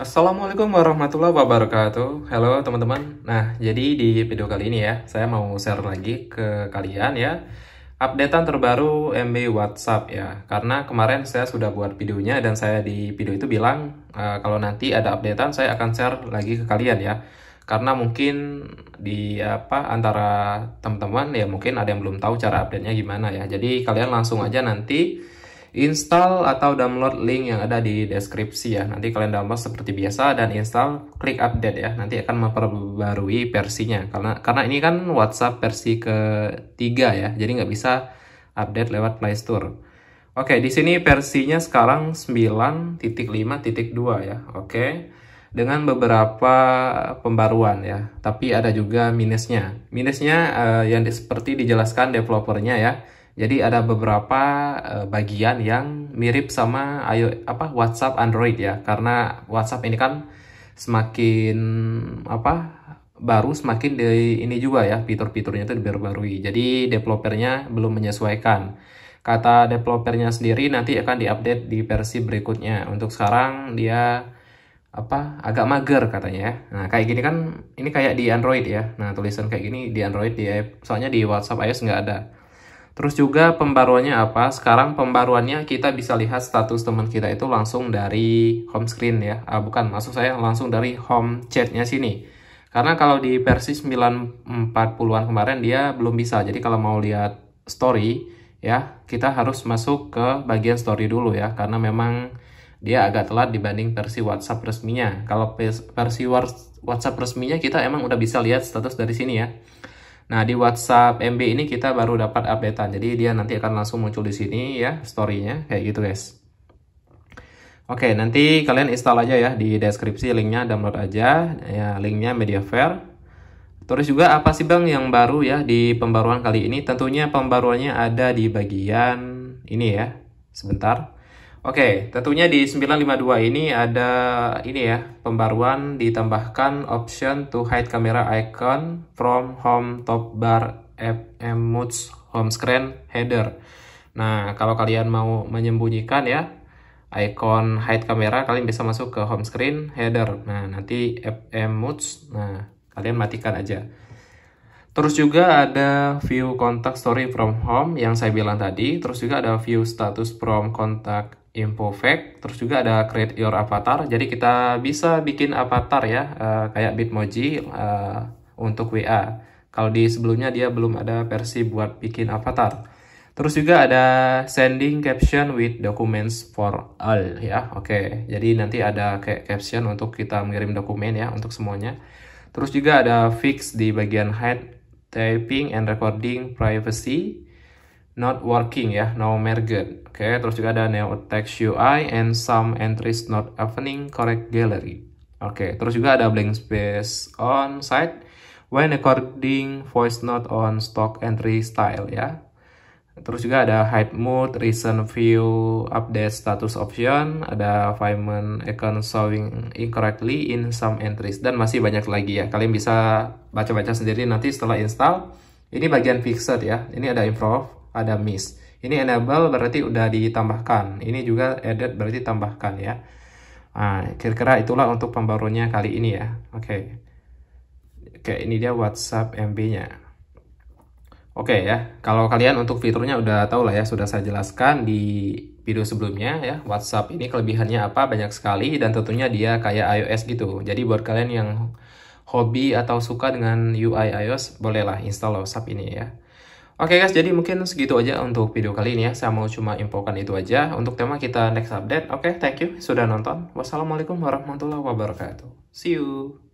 Assalamualaikum warahmatullahi wabarakatuh Halo teman-teman Nah jadi di video kali ini ya Saya mau share lagi ke kalian ya Updatean terbaru MB WhatsApp ya Karena kemarin saya sudah buat videonya Dan saya di video itu bilang uh, Kalau nanti ada updatean saya akan share lagi ke kalian ya karena mungkin di apa antara teman-teman ya mungkin ada yang belum tahu cara update-nya gimana ya. Jadi kalian langsung aja nanti install atau download link yang ada di deskripsi ya. Nanti kalian download seperti biasa dan install, klik update ya. Nanti akan memperbarui versinya karena karena ini kan WhatsApp versi ketiga ya. Jadi nggak bisa update lewat Play Store. Oke, di sini versinya sekarang 9.5.2 ya. Oke. Dengan beberapa pembaruan ya, tapi ada juga minusnya. Minusnya uh, yang seperti dijelaskan developernya ya jadi ada beberapa uh, bagian yang mirip sama ayo apa WhatsApp Android ya karena WhatsApp ini kan semakin apa baru semakin di ini juga ya fitur-fiturnya itu diperbarui. Jadi developernya belum menyesuaikan. Kata developernya sendiri nanti akan diupdate di versi berikutnya. Untuk sekarang dia apa agak mager katanya ya. Nah, kayak gini kan ini kayak di Android ya. Nah, tulisan kayak gini di Android di soalnya di WhatsApp iOS nggak ada. Terus juga pembaruannya apa? Sekarang pembaruannya kita bisa lihat status teman kita itu langsung dari home screen ya. Ah, bukan, maksud saya langsung dari home chatnya sini. Karena kalau di versi 940-an kemarin dia belum bisa. Jadi kalau mau lihat story ya, kita harus masuk ke bagian story dulu ya. Karena memang dia agak telat dibanding versi WhatsApp resminya. Kalau versi WhatsApp resminya kita emang udah bisa lihat status dari sini ya. Nah, di WhatsApp MB ini kita baru dapat updatean. Jadi dia nanti akan langsung muncul di sini ya story-nya kayak gitu, guys. Oke, nanti kalian install aja ya di deskripsi linknya download aja ya linknya Mediafire. Terus juga apa sih bang yang baru ya di pembaruan kali ini? Tentunya pembaruannya ada di bagian ini ya. Sebentar. Oke, tentunya di 952 ini ada ini ya, pembaruan ditambahkan option to hide camera icon from home top bar app emotes home screen header. Nah, kalau kalian mau menyembunyikan ya icon hide camera, kalian bisa masuk ke home screen header. Nah, nanti app emotes, nah kalian matikan aja. Terus juga ada view contact story from home yang saya bilang tadi. Terus juga ada view status from contact info terus juga ada create your avatar jadi kita bisa bikin avatar ya uh, kayak bitmoji uh, untuk WA kalau di sebelumnya dia belum ada versi buat bikin avatar terus juga ada sending caption with documents for all ya oke okay. jadi nanti ada kayak caption untuk kita mengirim dokumen ya untuk semuanya terus juga ada fix di bagian hide typing and recording privacy not working ya, no merged. Oke, okay, terus juga ada neo text UI and some entries not opening correct gallery. Oke, okay, terus juga ada blank space on site when recording voice note on stock entry style ya. Terus juga ada hide mode, recent view, update status option, ada payment icon showing incorrectly in some entries, dan masih banyak lagi ya. Kalian bisa baca-baca sendiri nanti setelah install. Ini bagian fixed ya, ini ada improve, ada miss. Ini enable berarti udah ditambahkan. Ini juga edit berarti tambahkan ya. Nah, kira-kira itulah untuk pembarunya kali ini ya. Oke. Okay. Oke, ini dia WhatsApp MB-nya. Oke okay, ya, kalau kalian untuk fiturnya udah tahu lah ya, sudah saya jelaskan di video sebelumnya ya. WhatsApp ini kelebihannya apa banyak sekali dan tentunya dia kayak iOS gitu. Jadi buat kalian yang hobi atau suka dengan UI iOS, bolehlah install WhatsApp ini ya. Oke okay guys, jadi mungkin segitu aja untuk video kali ini ya. Saya mau cuma infokan itu aja. Untuk tema kita next update. Oke, okay, thank you sudah nonton. Wassalamualaikum warahmatullahi wabarakatuh. See you.